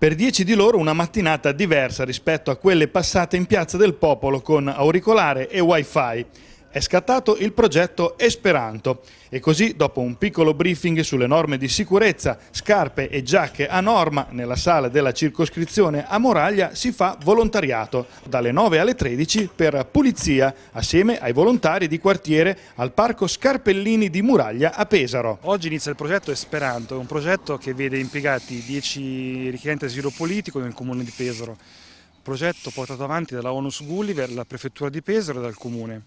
Per dieci di loro una mattinata diversa rispetto a quelle passate in Piazza del Popolo con auricolare e wifi è scattato il progetto Esperanto e così dopo un piccolo briefing sulle norme di sicurezza, scarpe e giacche a norma nella sala della circoscrizione a Moraglia si fa volontariato dalle 9 alle 13 per pulizia assieme ai volontari di quartiere al parco Scarpellini di Muraglia a Pesaro. Oggi inizia il progetto Esperanto, è un progetto che vede impiegati 10 richiedenti asilo politico nel comune di Pesaro progetto portato avanti dalla ONU Gulliver, la prefettura di Pesaro e dal comune.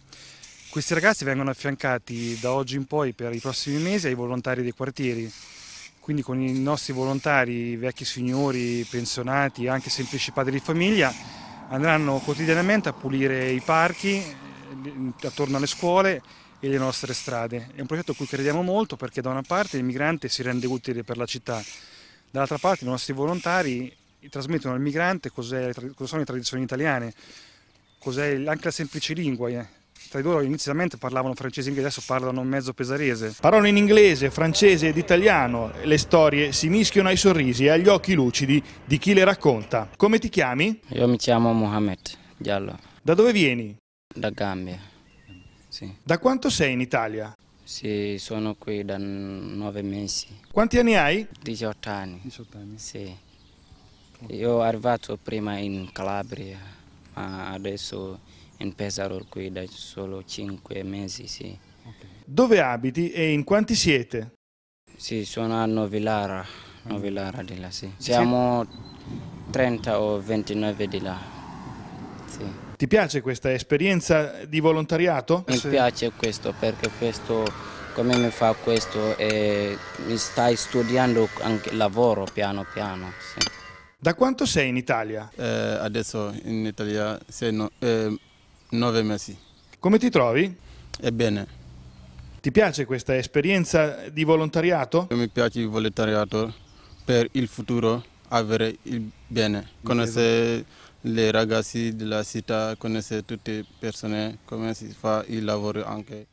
Questi ragazzi vengono affiancati da oggi in poi per i prossimi mesi ai volontari dei quartieri, quindi con i nostri volontari, vecchi signori, pensionati, anche semplici padri di famiglia, andranno quotidianamente a pulire i parchi eh, attorno alle scuole e le nostre strade. È un progetto a cui crediamo molto perché da una parte il migrante si rende utile per la città, dall'altra parte i nostri volontari trasmettono al migrante cosa sono le tradizioni italiane, cos'è anche la semplice lingua eh, tra loro inizialmente parlavano francese e inglese, adesso parlano mezzo pesarese. Parlano in inglese, francese ed italiano, le storie si mischiano ai sorrisi e agli occhi lucidi di chi le racconta. Come ti chiami? Io mi chiamo Mohamed Giallo. Da dove vieni? Da Gambia. Sì. Da quanto sei in Italia? Sì, sono qui da nove mesi. Quanti anni hai? 18 anni. 18 anni? Sì. Io sono arrivato prima in Calabria, ma adesso in Pesaro qui da solo 5 mesi, sì. okay. Dove abiti e in quanti siete? Sì, sono a Novilara, Novilara di là, sì. Siamo 30 o 29 di là, sì. Ti piace questa esperienza di volontariato? Mi sì. piace questo perché questo, come mi fa questo, e mi stai studiando anche lavoro piano piano, sì. Da quanto sei in Italia? Eh, adesso in Italia sei no, eh, Nove mesi. Come ti trovi? Ebbene. Ti piace questa esperienza di volontariato? Mi piace il volontariato per il futuro, avere il bene, conoscere le ragazzi della città, conoscere tutte le persone, come si fa il lavoro anche.